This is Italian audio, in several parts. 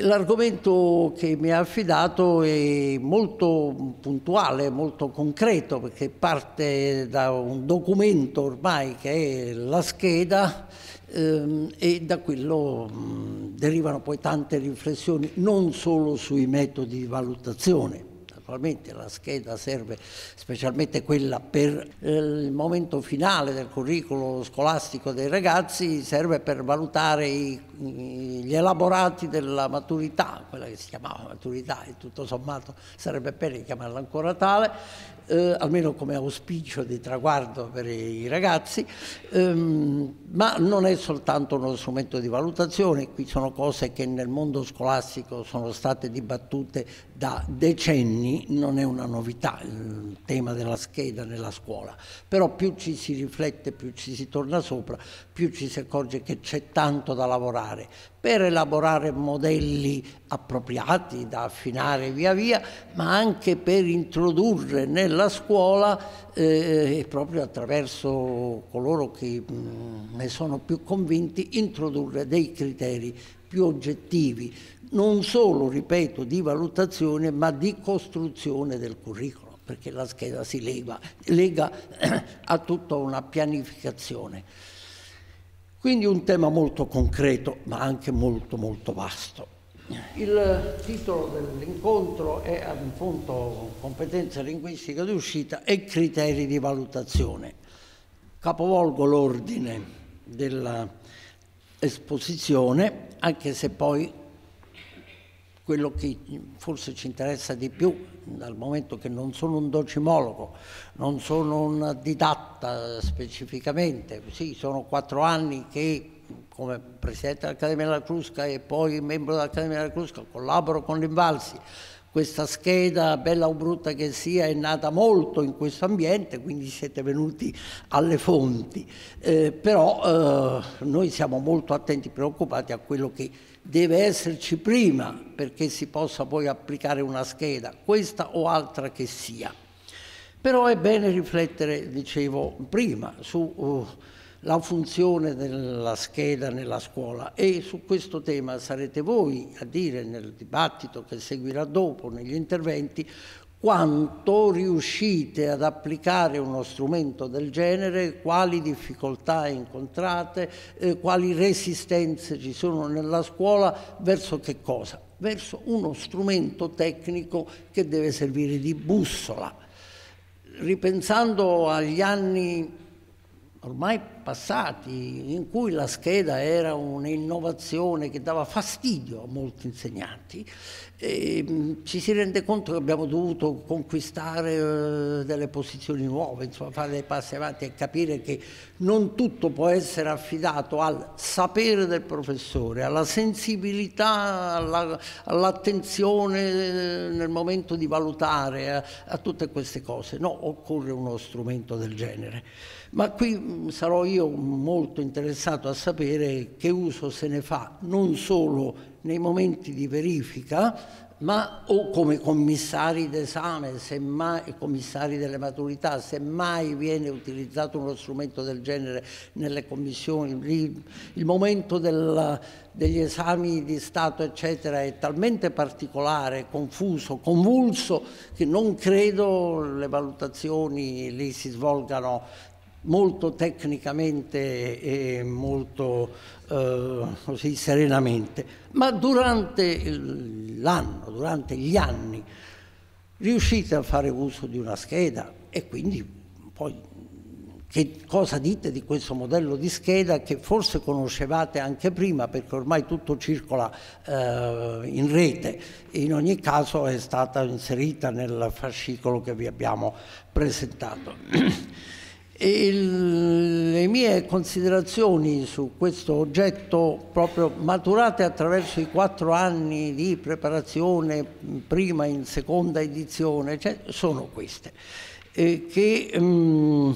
l'argomento che mi ha affidato è molto puntuale, molto concreto, perché parte da un documento ormai che è la scheda ehm, e da quello derivano poi tante riflessioni non solo sui metodi di valutazione naturalmente la scheda serve specialmente quella per eh, il momento finale del curriculum scolastico dei ragazzi, serve per valutare gli elaborati della maturità, quella che si chiamava maturità e tutto sommato sarebbe bene chiamarla ancora tale, eh, almeno come auspicio di traguardo per i ragazzi, ehm, ma non è soltanto uno strumento di valutazione, qui sono cose che nel mondo scolastico sono state dibattute da decenni non è una novità il tema della scheda nella scuola, però più ci si riflette, più ci si torna sopra, più ci si accorge che c'è tanto da lavorare per elaborare modelli appropriati da affinare via via, ma anche per introdurre nella scuola, eh, proprio attraverso coloro che mh, ne sono più convinti, introdurre dei criteri più oggettivi non solo, ripeto, di valutazione, ma di costruzione del curriculum perché la scheda si lega, lega a tutta una pianificazione. Quindi un tema molto concreto, ma anche molto molto vasto. Il titolo dell'incontro è appunto competenza linguistica di uscita e criteri di valutazione. Capovolgo l'ordine dell'esposizione, anche se poi quello che forse ci interessa di più, dal momento che non sono un docimologo, non sono un didatta specificamente, sì, sono quattro anni che come Presidente dell'Accademia della Crusca e poi membro dell'Accademia della Crusca collaboro con l'Invalsi, questa scheda, bella o brutta che sia, è nata molto in questo ambiente, quindi siete venuti alle fonti. Eh, però eh, noi siamo molto attenti, e preoccupati a quello che deve esserci prima perché si possa poi applicare una scheda, questa o altra che sia. Però è bene riflettere, dicevo prima, su... Uh, la funzione della scheda nella scuola e su questo tema sarete voi a dire nel dibattito che seguirà dopo, negli interventi, quanto riuscite ad applicare uno strumento del genere, quali difficoltà incontrate, eh, quali resistenze ci sono nella scuola, verso che cosa? Verso uno strumento tecnico che deve servire di bussola. Ripensando agli anni ormai passati, in cui la scheda era un'innovazione che dava fastidio a molti insegnanti, mm, ci si rende conto che abbiamo dovuto conquistare eh, delle posizioni nuove, insomma, fare dei passi avanti e capire che non tutto può essere affidato al sapere del professore, alla sensibilità, all'attenzione eh, nel momento di valutare, a, eh, a tutte queste cose. No, occorre uno strumento del genere. Ma qui mm, sarò io molto interessato a sapere che uso se ne fa non solo nei momenti di verifica, ma o come commissari d'esame, semmai commissari delle maturità, semmai viene utilizzato uno strumento del genere nelle commissioni, il momento del, degli esami di Stato eccetera è talmente particolare, confuso, convulso che non credo le valutazioni lì si svolgano molto tecnicamente e molto eh, così, serenamente, ma durante l'anno, durante gli anni, riuscite a fare uso di una scheda e quindi poi che cosa dite di questo modello di scheda che forse conoscevate anche prima perché ormai tutto circola eh, in rete e in ogni caso è stata inserita nel fascicolo che vi abbiamo presentato. Il, le mie considerazioni su questo oggetto, proprio maturate attraverso i quattro anni di preparazione, prima in seconda edizione, cioè, sono queste. Eh, che mh, mm,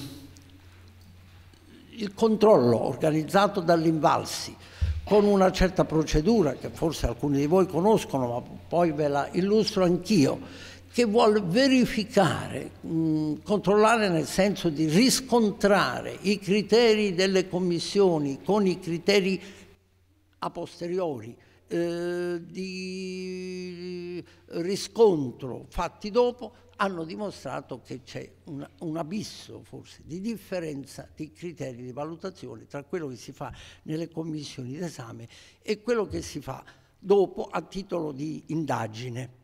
il controllo organizzato dall'Invalsi, con una certa procedura che forse alcuni di voi conoscono, ma poi ve la illustro anch'io, che vuole verificare, mh, controllare nel senso di riscontrare i criteri delle commissioni con i criteri a posteriori eh, di riscontro fatti dopo, hanno dimostrato che c'è un, un, abisso forse di differenza di criteri di valutazione tra quello che si fa nelle commissioni d'esame e quello che si fa dopo a titolo di indagine.